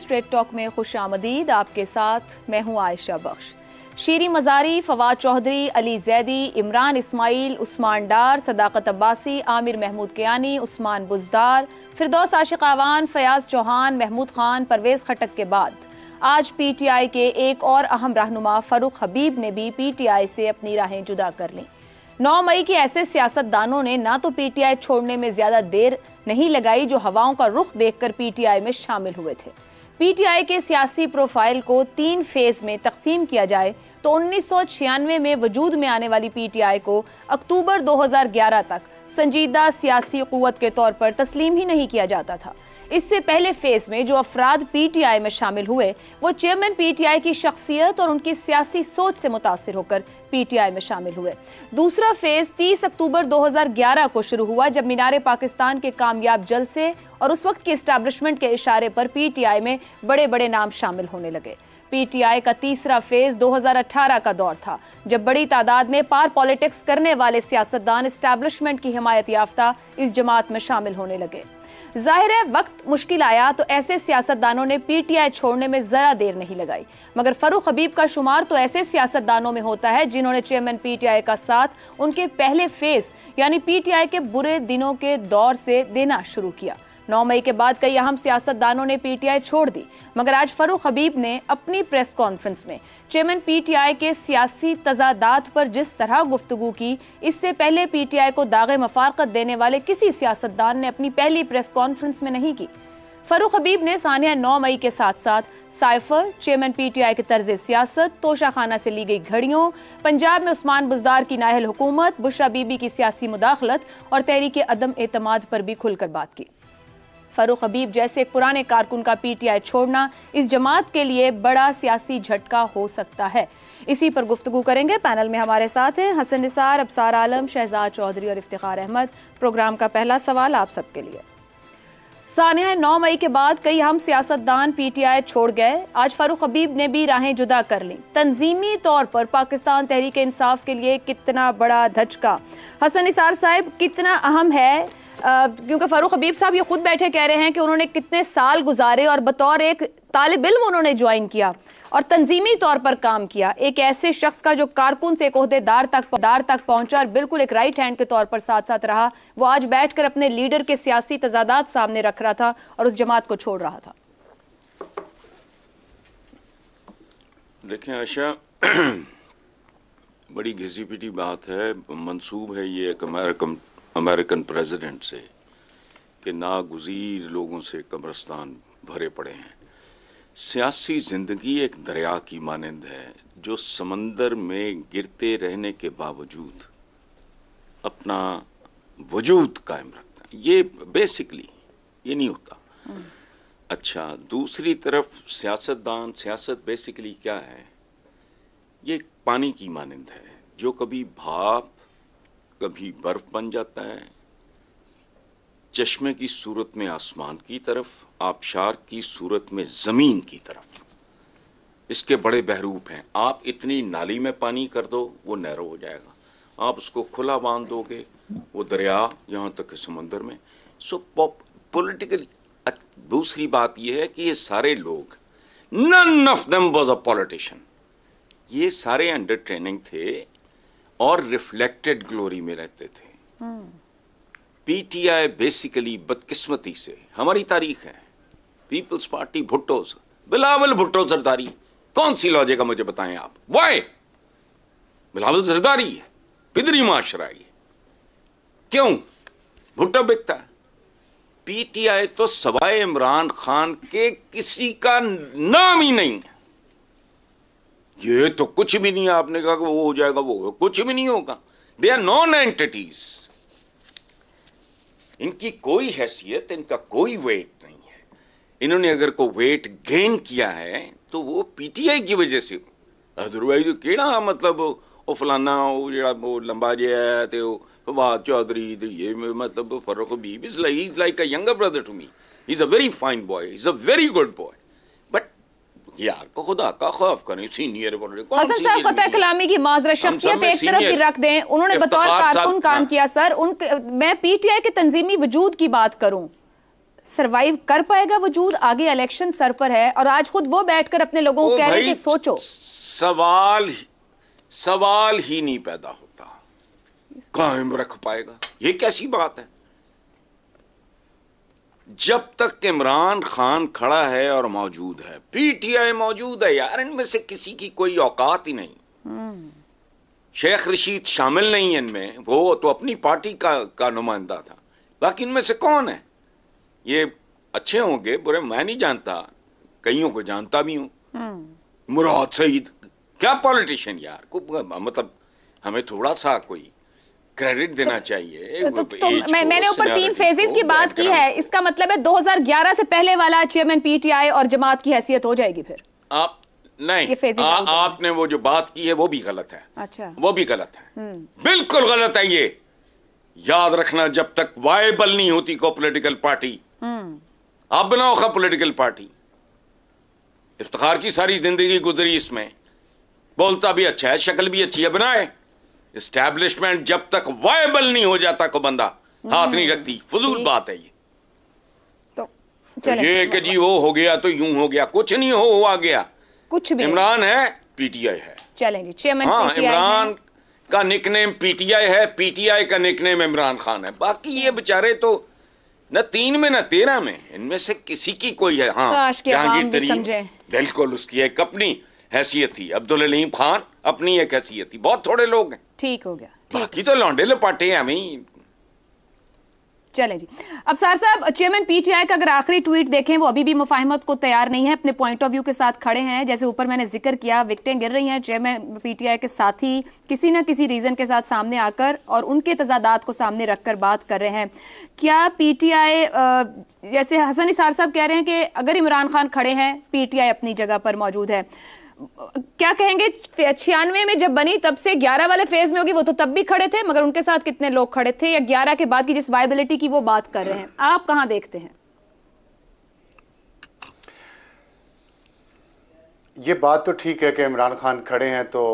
Straight talk में खुश आमदीद आपके साथ मैं हूँ आयशा बख्श शीरी मजारी फवाद चौधरी अली जैदी इमरान इस्माइल उस्मान डार सदाकत अब्बासी आमिर महमूद कियानी उस्मान बुजदार फिरदौस आशिक आवान फयाज चौहान महमूद खान परवेज़ खटक के बाद आज पी टी आई के एक और अहम रहनुमा फ़रूख हबीब ने भी पी टी आई से अपनी राहें जुदा कर ली नौ मई के ऐसे सियासतदानों ने ना तो पी टी आई छोड़ने में ज़्यादा देर नहीं लगाई जो हवाओं का रुख देखकर पीटीआई में शामिल हुए थे पीटीआई के सियासी प्रोफाइल को तीन फेज में तकसीम किया जाए तो उन्नीस में वजूद में आने वाली पीटीआई को अक्टूबर 2011 तक संजीदा सियासी कुत के तौर पर तस्लीम ही नहीं किया जाता था इससे पहले फेज में जो अफराद पीटीआई में शामिल हुए वो चेयरमैन पीटीआई की शख्सियत और उनकी सियासी सोच से मुतासर होकर पीटीआई में शामिल हुए दूसरा फेज 30 अक्टूबर 2011 को शुरू हुआ जब मीनार पाकिस्तान के कामयाब जलसे और उस वक्त के इस्टेब्लिशमेंट के इशारे पर पीटीआई में बड़े बड़े नाम शामिल होने लगे पीटीआई का तीसरा फेज 2018 का दौर था जब बड़ी तादाद में पार पॉलिटिक्स करने वाले सियासतदान इस्टेब्लिशमेंट की हिमायत याफ्ता इस जमात में शामिल होने लगे जाहिर है वक्त मुश्किल आया तो ऐसे सियासतदानों ने पीटीआई छोड़ने में जरा देर नहीं लगाई मगर फरूख हबीब का शुमार तो ऐसे सियासतदानों में होता है जिन्होंने चेयरमैन पीटीआई का साथ उनके पहले फेस यानी पीटीआई के बुरे दिनों के दौर से देना शुरू किया नौ मई के बाद कई अहम सियासतदानों ने पीटीआई छोड़ दी मगर आज फरूख हबीब ने अपनी प्रेस कॉन्फ्रेंस में चेयरमैन पीटीआई के सियासी तजादात पर जिस तरह गुफ्तु की इससे पहले पीटीआई को दागे मफारकत देने वाले किसी सियासतदान ने अपनी पहली प्रेस कॉन्फ्रेंस में नहीं की फरूख हबीब ने सानिया नौ मई के साथ साथ साइफर चेयरमैन पीटीआई के तर्ज सियासत तोशाखाना से ली गई घड़ियों पंजाब में उस्मान बुजदार की नाहल हुकूमत बुशा बीबी की सियासी मुदाखलत और तहरीक अदम एतमाद पर भी खुलकर बात की फरूख हबीब जैसे एक पुराने कारकुन का पीटीआई छोड़ना इस जमात के लिए बड़ा सियासी झटका हो सकता है इसी पर गुफ्तु करेंगे पैनल में हमारे साथ हैं हसन निसार अबसार आलम शहजाद चौधरी और इफ्तार अहमद प्रोग्राम का पहला सवाल आप सबके लिए सानिया नौ मई के बाद कई अहम सियासतदान पीटीआई छोड़ गए आज फारूक हबीब ने भी राहें जुदा कर ली तंजीमी तौर पर पाकिस्तान तहरीक इंसाफ के लिए कितना बड़ा धचका हसन निसार साहब कितना अहम है क्योंकि फारूक हबीब साहब ये खुद बैठे कह रहे हैं कि उन्होंने कितने साल गुजारे और बतौर एक तालब इल्म उन्होंने ज्वाइन किया और तंजीमी तौर पर काम किया एक ऐसे शख्स का जो कारकुन से एक अहदेदार तक दार तक पहुंचा और बिल्कुल एक राइट हैंड के तौर पर साथ साथ रहा वो आज बैठकर अपने लीडर के सियासी तजादात सामने रख रहा था और उस जमात को छोड़ रहा था देखें आशा बड़ी घिसी पिटी बात है मंसूब है ये एक अमेरिकन अमेरिकन प्रेसिडेंट से कि नागुजीर लोगों से कब्रस्तान भरे पड़े हैं सियासी ज़िंदगी एक दरिया की मानंद है जो समंदर में गिरते रहने के बावजूद अपना वजूद कायम रखता है ये बेसिकली ये नहीं होता अच्छा दूसरी तरफ सियासतदान सियासत बेसिकली क्या है ये पानी की मानंद है जो कभी भाप कभी बर्फ बन जाता है चश्मे की सूरत में आसमान की तरफ आबशार की सूरत में ज़मीन की तरफ इसके बड़े बहरूप हैं आप इतनी नाली में पानी कर दो वो नैरो हो जाएगा आप उसको खुला बांध दोगे वो दरिया यहाँ तक समंदर में सो पोलिटिकली दूसरी बात यह है कि ये सारे लोग none of them was a politician ये सारे अंडर ट्रेनिंग थे और रिफ्लेक्टेड ग्लोरी में रहते थे पीटीआई हम्म। बेसिकली बदकिस्मती से हमारी तारीख है People's Party Bhutto sir Bilawal Bhutto सरदारी कौन सी लॉजिक है मुझे बताएं आप वाय बिलावल सरदारी है पिदरी माशरा ये क्यों भुट्टो बिकता है पीटीआई तो सवाए इमरान खान के किसी का नाम ही नहीं है ये तो कुछ भी नहीं है आपने कहा कि वो हो जाएगा वो हो कुछ भी नहीं होगा दे आर नॉन एंटिटीज इनकी कोई हैसियत इनका कोई वेट इन्होंने अगर को वेट गेन किया है तो वो पीटीआई की वजह से अदरवाइज केड़ा मतलब ਉਹ फलाना ਉਹ ਜਿਹੜਾ वो लंबा ਜਿਹਾ ਹੈ ਤੇ ਉਹ चौधरी तो ये मतलब ਮਤਲਬ ਫਰਕ is like like is like a younger brother to me he is a very fine boy he is a यार को खुदा का खौफ करें सीनियर असल सर पता है कलामी की माजरा शख्सियत एक तरफ ही रख दें उन्होंने बतौर कारकुन काम हाँ। किया सर उन मैं पीटीआई के तंजीमी वजूद की बात करूं सरवाइव कर पाएगा वजूद आगे इलेक्शन सर पर है और आज खुद वो बैठकर अपने लोगों को कह रहे हैं सोचो सवाल सवाल ही नहीं पैदा होता कायम रख पाएगा ये कैसी बात है जब तक इमरान खान खड़ा है और मौजूद है पीटीआई मौजूद है यार इनमें से किसी की कोई औकात ही नहीं शेख रशीद शामिल नहीं है इनमें वो तो अपनी पार्टी का का नुमाइंदा था बाकी इनमें से कौन है ये अच्छे होंगे बुरे मैं नहीं जानता कईयों को जानता भी हूँ हम्म। मुराद सईद क्या पॉलिटिशियन यार मतलब हमें थोड़ा सा कोई क्रेडिट देना तो- चाहिए तो, तो, तो मैं, मैंने ऊपर तीन फेजेस की बात की है इसका मतलब है 2011 से पहले वाला चेयरमैन पीटीआई और जमात की हैसियत हो जाएगी फिर आप नहीं आ, आपने वो जो बात की है वो भी गलत है अच्छा वो भी गलत है हम्म। बिल्कुल गलत है ये याद रखना जब तक वायबल नहीं होती को पोलिटिकल पार्टी आप बनाओ खा पोलिटिकल पार्टी इफ्तार की सारी जिंदगी गुजरी इसमें बोलता भी अच्छा है शक्ल भी अच्छी है बनाए इस्टेब्लिशमेंट जब तक वायबल नहीं हो जाता को बंदा हाथ नहीं रखती फजूल बात है ये तो, तो ये कि जी वो हो गया तो यूं हो गया कुछ नहीं हो हुआ गया कुछ भी इमरान है पीटीआई है चले जी चेयरमैन हाँ इमरान का निकनेम पीटीआई है पीटीआई का निकनेम इमरान खान है बाकी ये बेचारे तो न तीन में न तेरह में इनमें से किसी की कोई है हाँ जहांगीर तरीन बिल्कुल उसकी एक अपनी हैसियत थी अब्दुल अलीम खान अपनी एक हैसियत थी बहुत थोड़े लोग हैं ठीक हो गया बाकी तो लौंडे लपाटे हैं हमें चले जी अब सर साहब चेयरमैन पीटीआई का अगर आखिरी ट्वीट देखें वो अभी भी मुफाहमत को तैयार नहीं है अपने पॉइंट ऑफ व्यू के साथ खड़े हैं जैसे ऊपर मैंने जिक्र किया विकटें गिर रही हैं चेयरमैन पीटीआई के साथ ही किसी ना किसी रीजन के साथ सामने आकर और उनके तजादात को सामने रखकर बात कर रहे हैं क्या पीटीआई जैसे हसन इसार साहब कह रहे हैं कि अगर इमरान खान खड़े हैं पीटीआई अपनी जगह पर मौजूद है क्या कहेंगे छियानवे में जब बनी तब से ग्यारह वाले फेज में होगी वो तो तब भी खड़े थे मगर उनके साथ कितने लोग खड़े थे या ग्यारह के बाद की जिस वायबिलिटी की वो बात कर रहे हैं आप कहां देखते हैं ये बात तो ठीक है कि इमरान खान खड़े हैं तो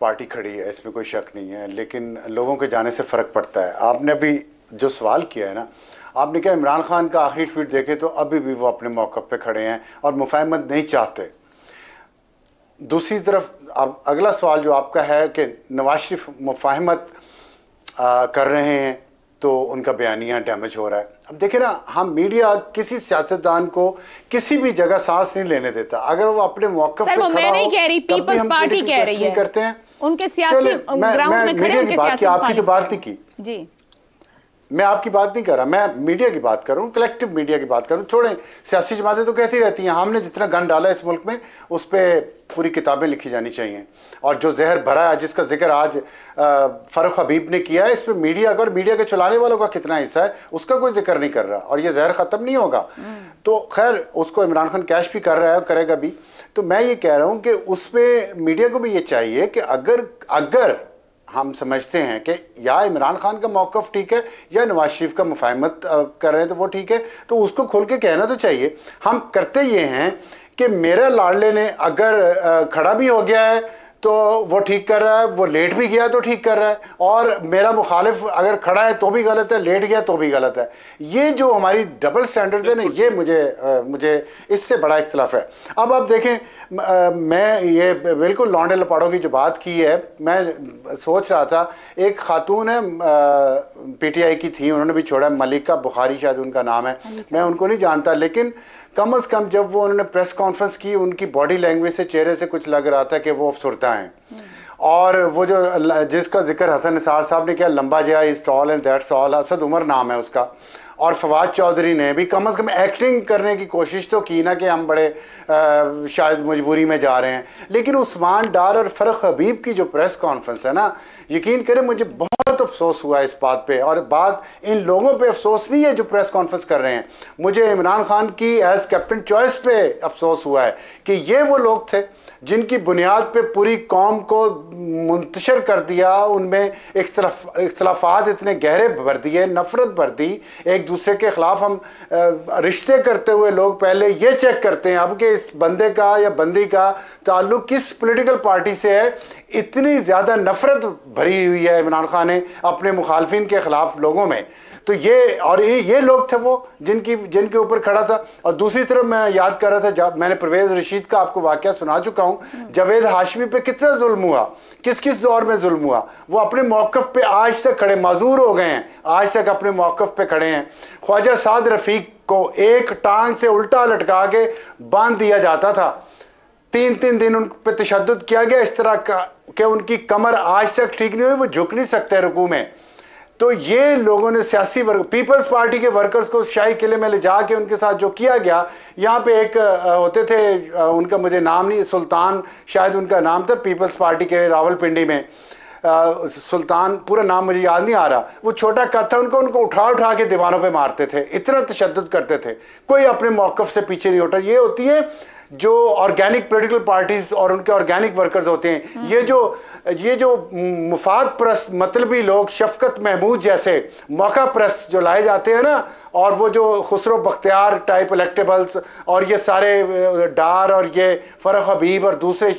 पार्टी खड़ी है इसमें कोई शक नहीं है लेकिन लोगों के जाने से फ़र्क पड़ता है आपने अभी जो सवाल किया है ना आपने क्या इमरान खान का आखिरी ट्वीट देखे तो अभी भी वो अपने मौक़ पे खड़े हैं और मुफाहमत नहीं चाहते दूसरी तरफ अब अगला सवाल जो आपका है कि नवाज शरीफ मुफाहमत कर रहे हैं तो उनका बयानिया डैमेज हो रहा है अब देखिए ना हम मीडिया किसी सियासतदान को किसी भी जगह सांस नहीं लेने देता अगर वो अपने मौके पर पार्टी कह रही है करते हैं उनके सियासी ग्राउंड में खड़े उनके सियासी की आपकी तो बात नहीं की जी मैं आपकी बात नहीं कर रहा मैं मीडिया की बात कर रहा हूँ कलेक्टिव मीडिया की बात कर रहा हूँ छोड़ें सियासी जमातें तो कहती रहती हैं हमने जितना गन डाला इस मुल्क में उस पर पूरी किताबें लिखी जानी चाहिए और जो जहर भरा है जिसका जिक्र आज फ़ारूक हबीब ने किया है इस पर मीडिया का और मीडिया के चलाने वालों का कितना हिस्सा है उसका कोई जिक्र नहीं कर रहा और ये जहर ख़त्म नहीं होगा हम्म। तो खैर उसको इमरान खान कैश भी कर रहा है करेगा भी तो मैं ये कह रहा हूँ कि उसमें मीडिया को भी ये चाहिए कि अगर अगर हम समझते हैं कि या इमरान खान का मौक़ ठीक है या नवाज शरीफ का मुफाहमत कर रहे हैं तो वो ठीक है तो उसको खोल के कहना तो चाहिए हम करते ये हैं कि मेरा लाडले ने अगर खड़ा भी हो गया है तो वो ठीक कर रहा है वो लेट भी गया तो ठीक कर रहा है और मेरा मुखालिफ अगर खड़ा है तो भी गलत है लेट गया तो भी गलत है ये जो हमारी डबल स्टैंडर्ड है ना ये मुझे आ, मुझे इससे बड़ा इख्तलाफ है अब आप देखें आ, मैं ये बिल्कुल लौंडे लपाड़ों की जो बात की है मैं सोच रहा था एक खातून है पी टी आई की थी उन्होंने भी छोड़ा मलिका बुखारी शायद उनका नाम है मैं उनको नहीं जानता लेकिन कम अज कम जब वो उन्होंने प्रेस कॉन्फ्रेंस की उनकी बॉडी लैंग्वेज से चेहरे से कुछ लग रहा था कि वो अफसुरता है और वो जो जिसका जिक्र हसन निसार साहब ने किया लंबा जया is tall and that's all Asad Umar नाम है उसका और फवाद चौधरी ने भी कम अज़ कम एक्टिंग करने की कोशिश तो की ना कि हम बड़े आ, शायद मजबूरी में जा रहे हैं लेकिन उस्मान डार और फ़रख हबीब की जो प्रेस कॉन्फ्रेंस है ना यकीन करें मुझे बहुत तो अफसोस हुआ इस बात पे और बात इन लोगों पे अफसोस नहीं है जो प्रेस कॉन्फ्रेंस कर रहे हैं मुझे इमरान खान की एज कैप्टन चॉइस पे अफसोस हुआ है कि ये वो लोग थे जिनकी बुनियाद पर पूरी कौम को मुंतशर कर दिया उनमें इख्तलाफात इतने गहरे भर दिए नफ़रत भर दी एक दूसरे के ख़िलाफ़ हम रिश्ते करते हुए लोग पहले ये चेक करते हैं अब कि इस बंदे का या बंदी का ताल्लुक़ किस पोलिटिकल पार्टी से है इतनी ज़्यादा नफ़रत भरी हुई है इमरान खान ने अपने मुखालफन के ख़िलाफ़ लोगों में तो ये और ये ये लोग थे वो जिनकी जिनके ऊपर खड़ा था और दूसरी तरफ मैं याद कर रहा था जब मैंने परवेज रशीद का आपको वाक्य सुना चुका हूँ जवेद हाशमी पे कितना जुल्म हुआ किस किस दौर में जुल्म हुआ वो अपने मौक़ पे आज तक खड़े माजूर हो गए हैं आज तक अपने मौक़ पे खड़े हैं ख्वाजा साद रफ़ीक को एक टांग से उल्टा लटका के बांध दिया जाता था तीन तीन दिन उन पर तशद किया गया इस तरह का कि उनकी कमर आज तक ठीक नहीं हुई वो झुक नहीं सकते रुकू में तो ये लोगों ने सियासी वर्ग पीपल्स पार्टी के वर्कर्स को शाही किले में ले जाके उनके साथ जो किया गया यहाँ पे एक होते थे उनका मुझे नाम नहीं सुल्तान शायद उनका नाम था पीपल्स पार्टी के रावलपिंडी में आ, सुल्तान पूरा नाम मुझे याद नहीं आ रहा वो छोटा कद था उनको उनको उठा उठा के दीवारों पे मारते थे इतना तशद करते थे कोई अपने मौक़ से पीछे नहीं होता ये होती है जो ऑर्गेनिक पोलिटिकल पार्टीज और उनके ऑर्गेनिक वर्कर्स होते हैं हम्म। ये जो ये जो मुफाद प्रस मतलबी लोग शफकत महमूद जैसे मौका प्रस जो लाए जाते हैं ना और वो जो खुसरो बख्तियार टाइप इलेक्टेबल्स और ये सारे डार और ये फ़रख हबीब और दूसरे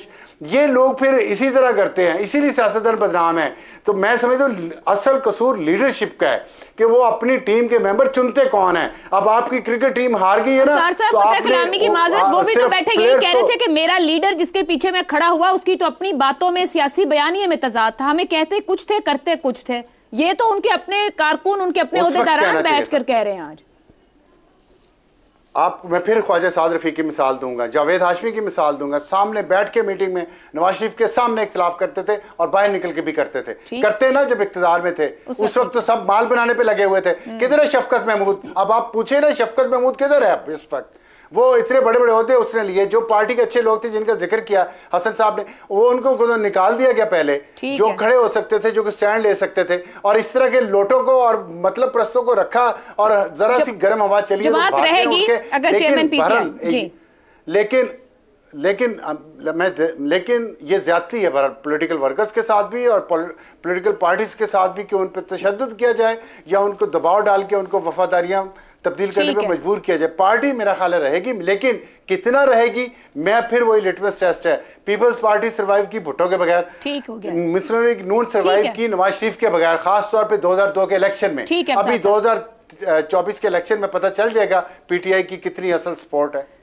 ये लोग फिर इसी तरह करते हैं इसीलिए सियासतदान बदनाम है तो मैं समझता हूँ असल कसूर लीडरशिप का है कि वो अपनी टीम के मेंबर चुनते कौन है अब आपकी क्रिकेट टीम हार गई है ना तो आपने की माजरत हाँ, वो भी तो बैठे यही कह रहे थे कि मेरा लीडर जिसके पीछे मैं खड़ा हुआ उसकी तो अपनी बातों में सियासी बयानी में तजाद था हमें कहते कुछ थे करते कुछ थे ये तो उनके अपने कारकुन उनके अपने बैठ कर कह रहे हैं आज आप मैं फिर ख्वाजा साद रफ़ी की मिसाल दूंगा जावेद हाशमी की मिसाल दूंगा सामने बैठ के मीटिंग में नवाज शरीफ के सामने इख्तलाफ करते थे और बाहर निकल के भी करते थे करते ना जब इकतदार में थे उस, उस वक्त तो सब माल बनाने पे लगे हुए थे हम्म। किधर है शफकत महमूद अब आप पूछे ना शफकत महमूद किधर है आप इस वक्त वो इतने बड़े बड़े होते उसने लिए जो पार्टी के अच्छे लोग थे जिनका जिक्र किया हसन साहब ने वो उनको निकाल दिया गया पहले जो खड़े हो सकते थे जो कि स्टैंड ले सकते थे और इस तरह के लोटों को और मतलब प्रस्तों को रखा और जरा सी गर्म हवा चली तो लेकिन, लेकिन लेकिन मैं लेकिन ये ज्यादती है भारत पॉलिटिकल वर्कर्स के साथ भी और पॉलिटिकल पार्टीज के साथ भी कि उन पर तशद किया जाए या उनको दबाव डाल के उनको वफादारियां तब्दील करने पर मजबूर किया जाए पार्टी मेरा ख्याल रहेगी लेकिन कितना रहेगी मैं फिर वही लिटमस टेस्ट है पीपल्स पार्टी सर्वाइव की भुट्टो के बगैर मुस्लिम लीग नून सर्वाइव की नवाज शरीफ के बगैर खासतौर पर दो हजार दो के इलेक्शन में अभी दो हजार चौबीस के इलेक्शन में पता चल जाएगा पीटीआई की कितनी असल सपोर्ट है